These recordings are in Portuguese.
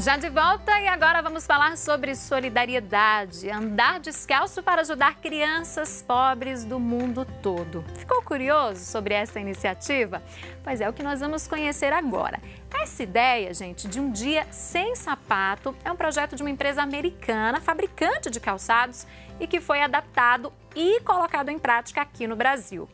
Já de volta e agora vamos falar sobre solidariedade, andar descalço para ajudar crianças pobres do mundo todo. Ficou curioso sobre essa iniciativa? Pois é o que nós vamos conhecer agora. Essa ideia, gente, de um dia sem sapato é um projeto de uma empresa americana, fabricante de calçados, e que foi adaptado e colocado em prática aqui no Brasil.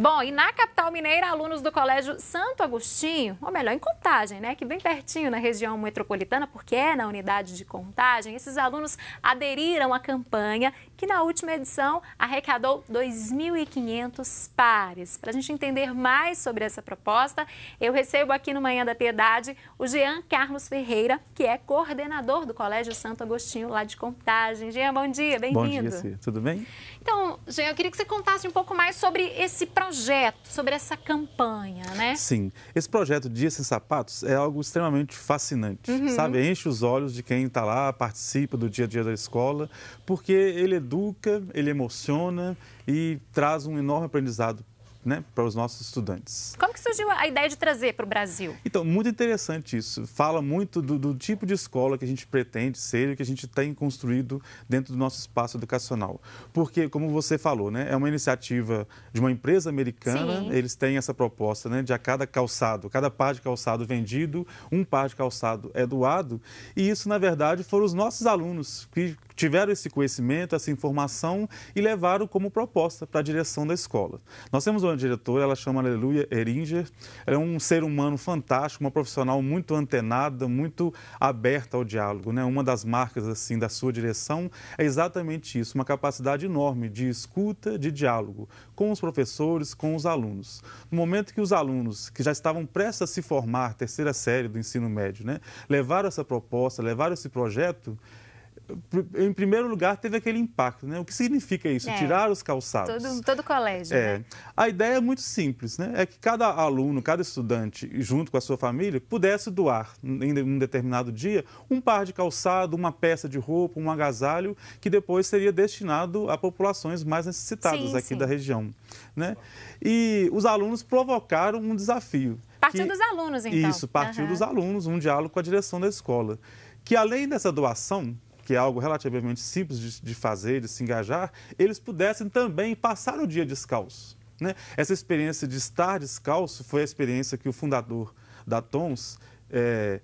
Bom, e na capital mineira, alunos do Colégio Santo Agostinho, ou melhor, em Contagem, né, que bem pertinho na região metropolitana, porque é na unidade de Contagem, esses alunos aderiram à campanha que na última edição arrecadou 2.500 pares. Para a gente entender mais sobre essa proposta, eu recebo aqui no Manhã da Piedade o Jean Carlos Ferreira, que é coordenador do Colégio Santo Agostinho, lá de Contagem. Jean, bom dia, bem-vindo. Bom dia, Cia. tudo bem? Então, Jean, eu queria que você contasse um pouco mais sobre esse projeto projeto, sobre essa campanha, né? Sim. Esse projeto Dia Sem Sapatos é algo extremamente fascinante, uhum. sabe? Enche os olhos de quem está lá, participa do dia a dia da escola, porque ele educa, ele emociona e traz um enorme aprendizado né, para os nossos estudantes. Como que surgiu a ideia de trazer para o Brasil? Então, muito interessante isso. Fala muito do, do tipo de escola que a gente pretende ser e que a gente tem construído dentro do nosso espaço educacional. Porque, como você falou, né, é uma iniciativa de uma empresa americana, Sim. eles têm essa proposta né, de a cada calçado, cada par de calçado vendido, um par de calçado é doado. E isso, na verdade, foram os nossos alunos que tiveram esse conhecimento, essa informação e levaram como proposta para a direção da escola. Nós temos uma uma diretora, ela chama Aleluia Eringer. Ela é um ser humano fantástico, uma profissional muito antenada, muito aberta ao diálogo. Né? Uma das marcas assim da sua direção é exatamente isso, uma capacidade enorme de escuta, de diálogo com os professores, com os alunos. No momento que os alunos que já estavam prestes a se formar, terceira série do ensino médio, né, levaram essa proposta, levaram esse projeto, em primeiro lugar, teve aquele impacto, né? O que significa isso? É, Tirar os calçados. Todo, todo colégio. É. Né? A ideia é muito simples, né? É que cada aluno, cada estudante, junto com a sua família, pudesse doar, em um determinado dia, um par de calçado, uma peça de roupa, um agasalho, que depois seria destinado a populações mais necessitadas sim, aqui sim. da região. Né? E os alunos provocaram um desafio. Partiu que... dos alunos, então. Isso, partiu uhum. dos alunos, um diálogo com a direção da escola. Que além dessa doação, que é algo relativamente simples de, de fazer, de se engajar, eles pudessem também passar o dia descalço. Né? Essa experiência de estar descalço foi a experiência que o fundador da Tons é,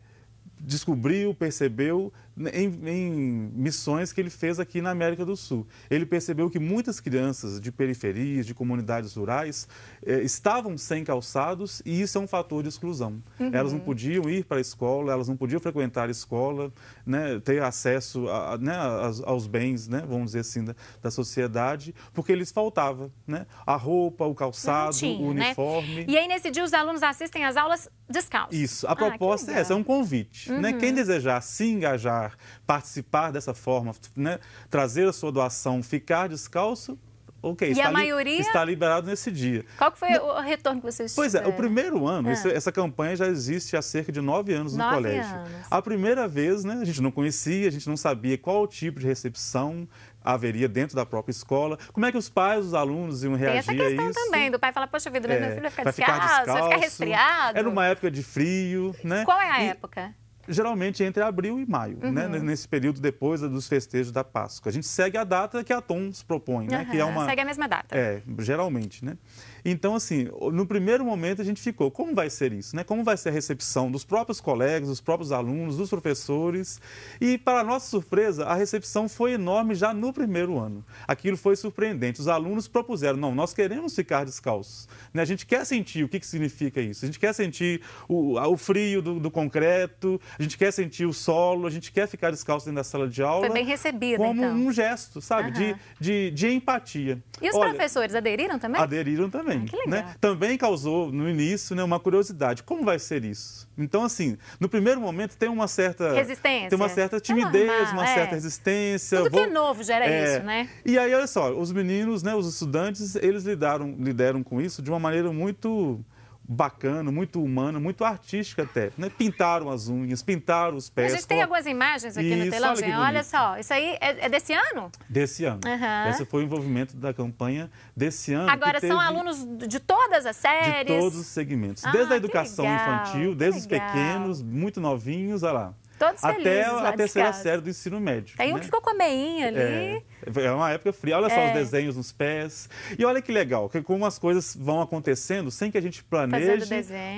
descobriu, percebeu em, em, missões que ele fez aqui na América do Sul. Ele percebeu que muitas crianças de periferias, de comunidades rurais, eh, estavam sem calçados e isso é um fator de exclusão. Uhum. Elas não podiam ir para a escola, elas não podiam frequentar a escola, né, ter acesso a, né, aos, aos, bens, né, vamos dizer assim, da, da, sociedade, porque lhes faltava né, a roupa, o calçado, tinha, o né? uniforme. E aí, nesse dia, os alunos assistem às aulas descalços. Isso. A ah, proposta ah, é essa, é um convite. Né? Uhum. Quem desejar se engajar doar, participar dessa forma, né? trazer a sua doação, ficar descalço, ok, e está, a maioria... está liberado nesse dia. Qual que foi Não... o retorno que vocês Pois tiveram? é, o primeiro ano, essa, ah. essa campanha já existe há cerca de nove anos nove no colégio. Anos. A primeira vez, né, a gente não conhecia, a gente não sabia qual tipo de recepção haveria dentro da própria escola, como é que os pais, os alunos iam reagir a isso. essa questão também, do pai falar, poxa vida, meu, é, filho vai ficar, vai descalço, descalço, vai ficar resfriado. Era uma época de frio, né? Qual é a e... época? geralmente entre abril e maio, né? uhum. né? nesse período depois dos festejos da Páscoa. A gente segue a data que a TOMS propõe, né? Uhum. que é uma... Segue a mesma data. É, geralmente, né? Então, assim, no primeiro momento a gente ficou, como vai ser isso, né? Como vai ser a recepção dos próprios colegas, dos próprios alunos, dos professores? E, para nossa surpresa, a recepção foi enorme já no primeiro ano. Aquilo foi surpreendente. Os alunos propuseram, não, nós queremos ficar descalços, né? A gente quer sentir o que, que significa isso, a gente quer sentir o, o frio do, do concreto, a gente quer sentir o solo, a gente quer ficar descalço dentro da sala de aula. Foi bem recebida, Como então. um gesto, sabe, uhum. de, de, de empatia. E os Olha, professores aderiram também? Aderiram também. Ah, que né? legal. Né? Também causou, no início, né, uma curiosidade. Como vai ser isso? Então, assim, no primeiro momento tem uma certa... Resistência. Tem uma certa timidez, ah, uma é. certa resistência. Tudo vou... que é novo gera é. isso, né? E aí, olha só, os meninos, né, os estudantes, eles lidaram, lidaram com isso de uma maneira muito bacana, muito humana, muito artística até. Né? Pintaram as unhas, pintaram os pés. A gente tem algumas imagens aqui isso, no telão, olha, olha, só. Isso aí é, é, desse ano? Desse ano. Uhum. Esse foi o envolvimento da campanha desse ano. Agora são alunos de todas as séries? De todos os segmentos. Ah, desde a educação infantil, desde os pequenos, muito novinhos, olha lá. Todos até felizes, a, a terceira série do ensino médio. Tem né? um que ficou com a meinha ali. É. É uma época fria. Olha só os é. desenhos nos pés. E olha que legal, que como as coisas vão acontecendo sem que a gente planeje,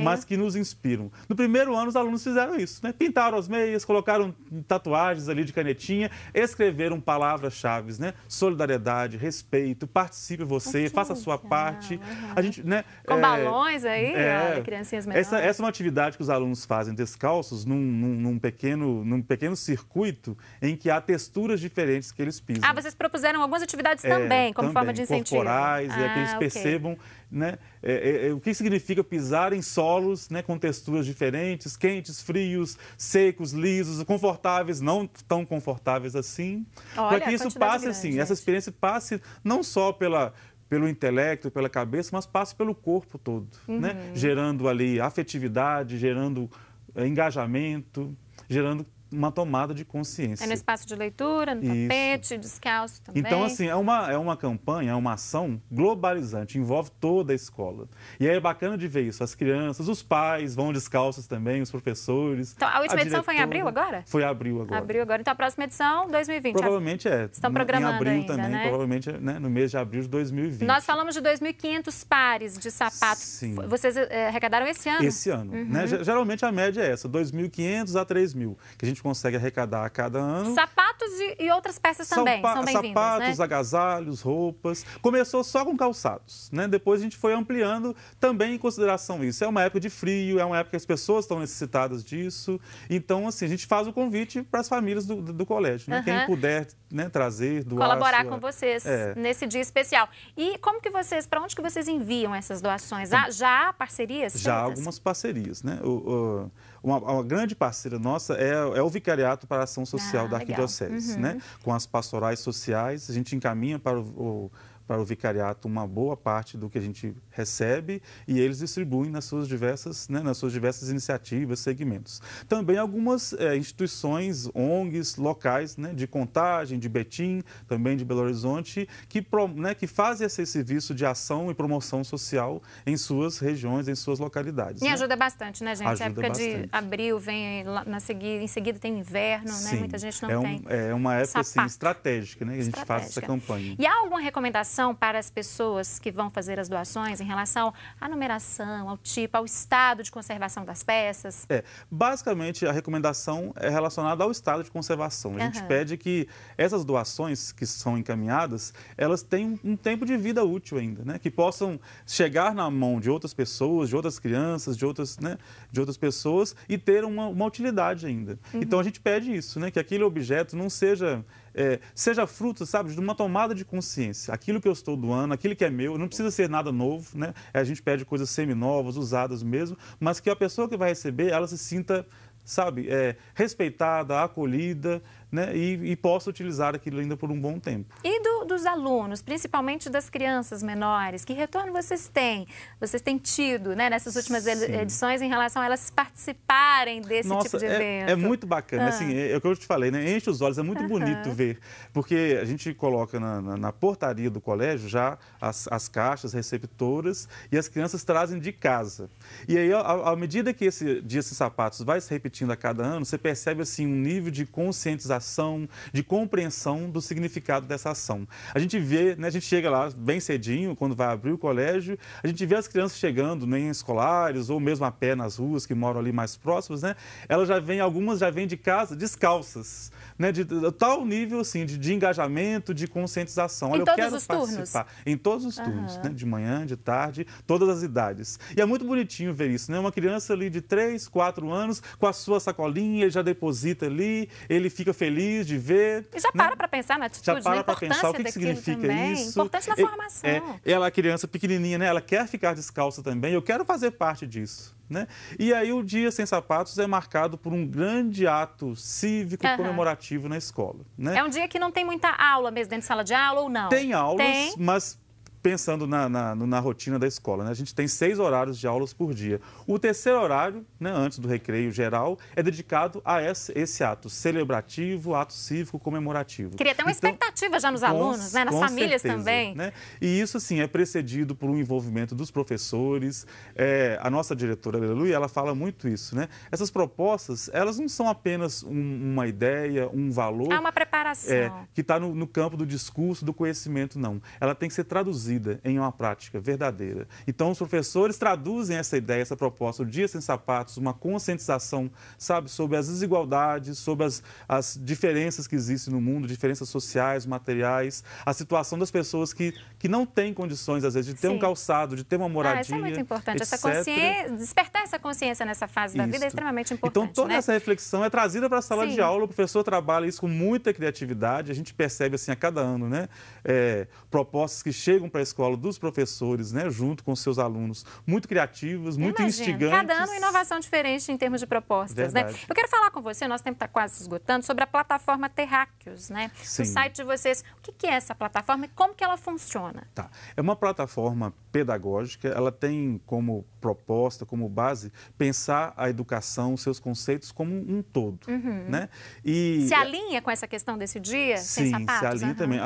mas que nos inspiram. No primeiro ano, os alunos fizeram isso, né? Pintaram as meias, colocaram tatuagens ali de canetinha, escreveram palavras-chave, né? Solidariedade, respeito, participe você, faça a sua parte. Uhum. A gente, né? Com é, balões aí, é, olha, criancinhas Essa, essa é uma atividade que os alunos fazem descalços num, num, num pequeno, num pequeno circuito em que há texturas diferentes que eles pisam. Ah, vocês propuseram algumas atividades é, também, como também, forma de incentivo. Corporais, ah, é, que eles ah, okay. percebam né, é, é, é, o que significa pisar em solos né, com texturas diferentes, quentes, frios, secos, lisos, confortáveis, não tão confortáveis assim. Para que isso passe grande, assim, gente. essa experiência passe não só pela pelo intelecto, pela cabeça, mas passa pelo corpo todo, né, uhum. né? gerando ali afetividade, gerando é, engajamento, gerando uma tomada de consciência. É no espaço de leitura, no tapete, descalço também. Então, assim, é uma, é uma campanha, é uma ação globalizante, envolve toda a escola. E aí é bacana de ver isso. As crianças, os pais vão descalços também, os professores. Então, a última a edição foi em abril agora? Foi abril agora. Abril agora. Então, a próxima edição, 2020. Provavelmente é. Estão programando Em abril ainda, também, né? provavelmente né, no mês de abril de 2020. Nós falamos de 2.500 pares de sapatos. Sim. Vocês é, arrecadaram esse ano? Esse ano. Né? Uhum. Né? Geralmente a média é essa, 2.500 a 3.000, que a gente gente consegue arrecadar a cada ano. Sapatos e, e outras peças também são bem Sapatos, né? agasalhos, roupas. Começou só com calçados, né? Depois a gente foi ampliando também em consideração isso. É uma época de frio, é uma época que as pessoas estão necessitadas disso. Então, assim, a gente faz o convite para as famílias do, do, do colégio, né? Uhum. Quem puder né, trazer, doar. Colaborar sua... com vocês é. nesse dia especial. E como que vocês, para onde que vocês enviam essas doações? Ah, já há parcerias? Feitas? Já há algumas parcerias, né? O, o uma, uma grande parceira nossa é, é, o Vicariato para a Ação Social ah, da Arquidiocese, uhum. né? Com as pastorais sociais, a gente encaminha para o, o para o vicariato uma boa parte do que a gente recebe e eles distribuem nas suas diversas, né, nas suas diversas iniciativas, segmentos. Também algumas é, instituições, ONGs locais né, de Contagem, de Betim, também de Belo Horizonte, que, né, que fazem esse serviço de ação e promoção social em suas regiões, em suas localidades. E né? ajuda bastante, né, gente? Ajuda a época bastante. de abril vem na seguida, em seguida tem inverno, né? Sim, né? Muita gente não é um, tem. É uma época assim, estratégica, né? Que a gente faz essa campanha. E há alguma recomendação? para as pessoas que vão fazer as doações em relação à numeração, ao tipo, ao estado de conservação das peças? É, basicamente a recomendação é relacionada ao estado de conservação. A gente pede que essas doações que são encaminhadas, elas tenham um tempo de vida útil ainda, né? Que possam chegar na mão de outras pessoas, de outras crianças, de outras, né, de outras pessoas e ter uma, uma utilidade ainda. Uhum. Então a gente pede isso, né? Que aquele objeto não seja é, seja fruto, sabe, de uma tomada de consciência. Aquilo que eu estou doando, aquilo que é meu, não precisa ser nada novo, né? A gente pede coisas seminovas, usadas mesmo, mas que a pessoa que vai receber, ela se sinta, sabe, é, respeitada, acolhida, né? E, e possa utilizar aquilo ainda por um bom tempo. E do dos alunos, principalmente das crianças menores? Que retorno vocês têm? Vocês têm tido né, nessas últimas Sim. edições em relação a elas participarem desse Nossa, tipo de é, é evento? É muito bacana, ah. assim, é, é, o que eu te falei, né? Enche os olhos, é muito bonito ver. Porque a gente coloca na, na, na portaria do colégio já as, as, caixas receptoras e as crianças trazem de casa. E aí, à medida que esse dia esses sapatos vai se repetindo a cada ano, você percebe assim um nível de conscientização, de compreensão do significado dessa ação. A gente vê, né, a gente chega lá bem cedinho, quando vai abrir o colégio, a gente vê as crianças chegando né, em escolares ou mesmo a pé nas ruas que moram ali mais próximas, né? Elas já vêm, algumas já vêm de casa descalças, né? De, de, de tal nível, assim, de, de engajamento, de conscientização. Olha, em eu todos quero os participar. Turnos. Em todos os turnos, uhum. né? De manhã, de tarde, todas as idades. E é muito bonitinho ver isso, né? Uma criança ali de 3, 4 anos, com a sua sacolinha, ele já deposita ali, ele fica feliz de ver. E já né? para para pensar na atitude, já para na importância pensar o que, que significa também. isso. Importante na formação. É, é, ela, criança pequenininha, né? Ela quer ficar descalça também. Eu quero fazer parte disso. Né? E aí o Dia Sem Sapatos é marcado por um grande ato cívico uhum. comemorativo na escola. Né? É um dia que não tem muita aula mesmo dentro de sala de aula ou não? Tem aulas, tem. mas pensando na, na, na, rotina da escola, né? a gente tem seis horários de aulas por dia. O terceiro horário, né, antes do recreio geral, é dedicado a esse, esse ato celebrativo, ato cívico, comemorativo. Cria até uma então, expectativa já nos com, alunos, né? nas famílias certeza, também. Né? E isso, sim, é precedido por um envolvimento dos professores. É, a nossa diretora, Aleluia, ela fala muito isso. Né? Essas propostas, elas não são apenas um, uma ideia, um valor. Há é uma preparação. É, que está no, no campo do discurso, do conhecimento, não. Ela tem que ser traduzida em uma prática verdadeira. Então, os professores traduzem essa ideia, essa proposta, o Dia Sem Sapatos, uma conscientização, sabe, sobre as desigualdades, sobre as, as diferenças que existem no mundo, diferenças sociais, materiais, a situação das pessoas que, que não têm condições, às vezes, de ter Sim. um calçado, de ter uma moradia. Ah, isso é muito importante. Essa consciência, despertar essa consciência nessa fase da isso. vida é extremamente então, importante. Então, toda né? essa reflexão é trazida para a sala Sim. de aula, o professor trabalha isso com muita criatividade, a gente percebe, assim, a cada ano, né? É, propostas que chegam para escola dos professores, né, junto com seus alunos, muito criativas, muito Imagina, instigantes. Cada ano inovação diferente em termos de propostas, né? Verdade. né? Eu quero falar com você, nosso tempo está quase esgotando, sobre a plataforma Terráqueos, né? Sim. O site de vocês. O que é essa plataforma e como que ela funciona? Tá. É uma plataforma pedagógica, ela tem como proposta, como base, pensar a educação, os seus conceitos como um todo, uhum. né? E... Se alinha com essa questão desse dia, Sim, sem sapatos? se alinha uhum. também.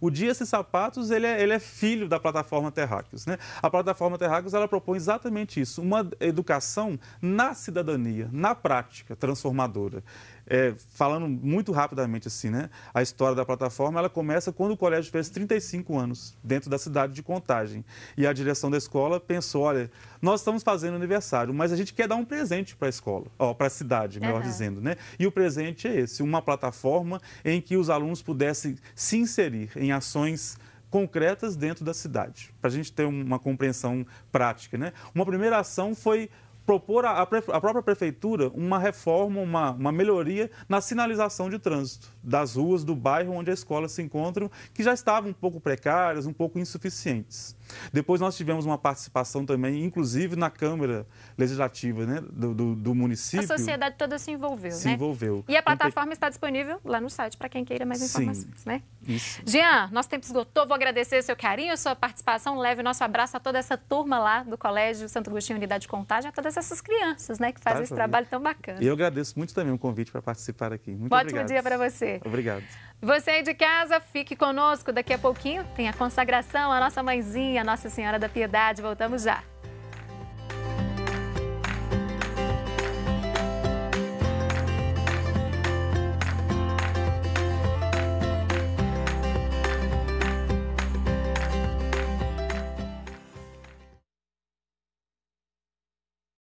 O dia sem sapatos, ele é, ele é filho filho da plataforma Terráqueos. Né? A plataforma Terráqueos ela propõe exatamente isso, uma educação na cidadania, na prática transformadora. É, falando muito rapidamente assim, né? A história da plataforma ela começa quando o colégio fez 35 anos dentro da cidade de Contagem e a direção da escola pensou, olha, nós estamos fazendo aniversário, mas a gente quer dar um presente para a escola, ó, para a cidade, melhor uhum. dizendo, né? E o presente é esse, uma plataforma em que os alunos pudessem se inserir em ações concretas dentro da cidade, para a gente ter uma compreensão prática. Né? Uma primeira ação foi propor à, própria prefeitura uma reforma, uma, uma melhoria na sinalização de trânsito das ruas do bairro onde as escolas se encontram, que já estavam um pouco precárias, um pouco insuficientes. Depois nós tivemos uma participação também, inclusive na Câmara Legislativa né, do, do, do município. A sociedade toda se envolveu, se né? Se envolveu. E a então, plataforma está disponível lá no site para quem queira mais informações, Sim, né? Isso. Jean, nosso tempo esgotou. Vou agradecer seu carinho, sua participação. Leve o nosso abraço a toda essa turma lá do Colégio Santo Agostinho Unidade de Contagem, a todas essas crianças, né, que fazem tá, esse trabalho tão bacana. E eu agradeço muito também o convite para participar aqui. Muito Ótimo obrigado. dia para você. Obrigado. Você aí de casa, fique conosco. Daqui a pouquinho tem a consagração a nossa mãezinha, Nossa Senhora da Piedade. Voltamos já.